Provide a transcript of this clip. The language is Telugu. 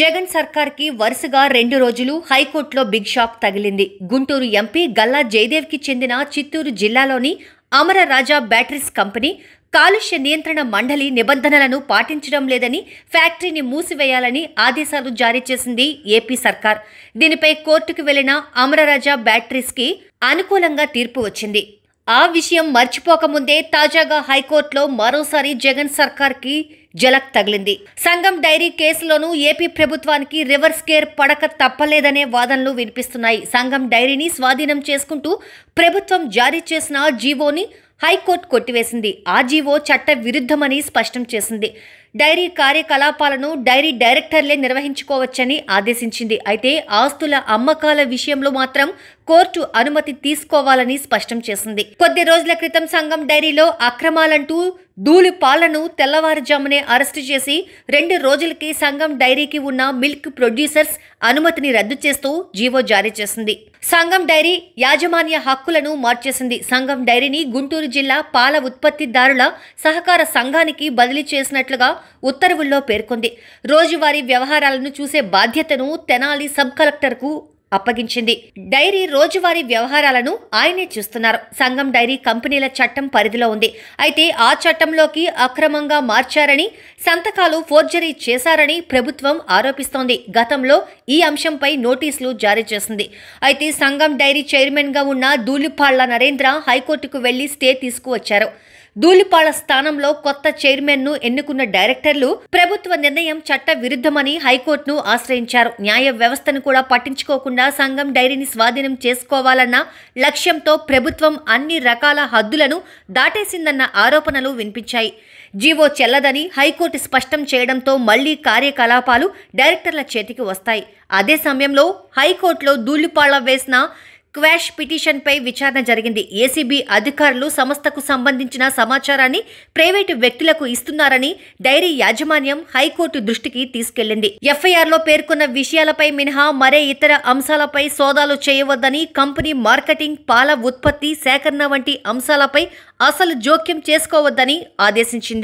జగన్ సర్కార్కి వరుసగా రెండు రోజులు హైకోర్టులో బిగ్ షాక్ తగిలింది గుంటూరు ఎంపీ గల్లా జయదేవ్కి చెందిన చిత్తూరు జిల్లాలోని అమర రాజా బ్యాటరీస్ కంపెనీ కాలుష్య నియంత్రణ మండలి నిబంధనలను పాటించడం లేదని ఫ్యాక్టరీని మూసివేయాలని ఆదేశాలు జారీ చేసింది ఏపీ సర్కార్ దీనిపై కోర్టుకు వెళ్లిన అమరరాజా బ్యాటరీస్కి అనుకూలంగా తీర్పు వచ్చింది ఆ విషయం మర్చిపోకముందే తాజాగా హైకోర్టులో మరోసారి జగన్ సర్కార్కి జలక్ తగిలింది సంఘం డైరీ కేసులోనూ ఏపీ ప్రభుత్వానికి రివర్స్ కేర్ పడక తప్పలేదనే వాదనలు వినిపిస్తున్నాయి సంఘం డైరీని స్వాధీనం చేసుకుంటూ ప్రభుత్వం జారీ చేసిన జీవోని హైకోర్టు కొట్టివేసింది ఆ జీవో చట్ట విరుద్ధమని స్పష్టం చేసింది డైరీ కార్యకలాపాలను డైరీ డైరెక్టర్లే నిర్వహించుకోవచ్చని ఆదేశించింది అయితే ఆస్తుల అమ్మకాల విషయంలో మాత్రం కోర్టు అనుమతి తీసుకోవాలని స్పష్టం చేసింది కొద్ది రోజుల క్రితం సంఘం డైరీలో అక్రమాలంటూ ధూళి పాలను తెల్లవారుజామునే అరెస్టు చేసి రెండు రోజులకి సంఘం డైరీకి ఉన్న మిల్క్ ప్రొడ్యూసర్స్ అనుమతిని రద్దు చేస్తూ జీవో జారీ చేసింది సంఘం డైరీ యాజమాన్య హక్కులను మార్చేసింది సంఘం డైరీని గుంటూరు జిల్లా పాల ఉత్పత్తిదారుల సహకార సంఘానికి బదిలీ చేసినట్లుగా ఉత్తర్వుల్లో పేర్కొంది రోజువారీ వ్యవహారాలను చూసే బాధ్యతను తెనాలి సబ్ కలెక్టర్కు అప్పగించింది డైరీ రోజువారీ వ్యవహారాలను ఆయనే చూస్తున్నారు సంఘం డైరీ కంపెనీల చట్టం పరిధిలో ఉంది అయితే ఆ చట్టంలోకి అక్రమంగా మార్చారని సంతకాలు ఫోర్జరీ చేశారని ప్రభుత్వం ఆరోపిస్తోంది గతంలో ఈ అంశంపై నోటీసులు జారీ చేసింది అయితే సంఘం డైరీ చైర్మన్గా ఉన్న దూలిపాళ్ల నరేంద్ర హైకోర్టుకు వెళ్లి స్టే తీసుకువచ్చారు ధూళిపాళ స్థానంలో కొత్త చైర్మన్ ను ఎన్నుకున్న డైరెక్టర్లు ప్రభుత్వ నిర్ణయం చట్ట విరుద్ధమని హైకోర్టును ఆశ్రయించారు న్యాయ వ్యవస్థను కూడా పట్టించుకోకుండా సంఘం డైరీని స్వాధీనం చేసుకోవాలన్న లక్ష్యంతో ప్రభుత్వం అన్ని రకాల హద్దులను దాటేసిందన్న ఆరోపణలు వినిపించాయి జీవో చెల్లదని హైకోర్టు స్పష్టం చేయడంతో మళ్లీ కార్యకలాపాలు డైరెక్టర్ల చేతికి వస్తాయి అదే సమయంలో హైకోర్టులో ధూళిపాళ వేసిన క్వాష్ పిటిషన్పై విచారణ జరిగింది ఏసీబీ అధికారులు సంస్థకు సంబంధించిన సమాచారాన్ని ప్రైవేటు వ్యక్తులకు ఇస్తున్నారని డైరీ యాజమాన్యం హైకోర్టు దృష్టికి తీసుకెళ్లింది ఎఫ్ఐఆర్లో పేర్కొన్న విషయాలపై మినహా మరే ఇతర అంశాలపై సోదాలు చేయవద్దని కంపెనీ మార్కెటింగ్ పాల ఉత్పత్తి సేకరణ వంటి అంశాలపై అసలు జోక్యం చేసుకోవద్దని ఆదేశించింది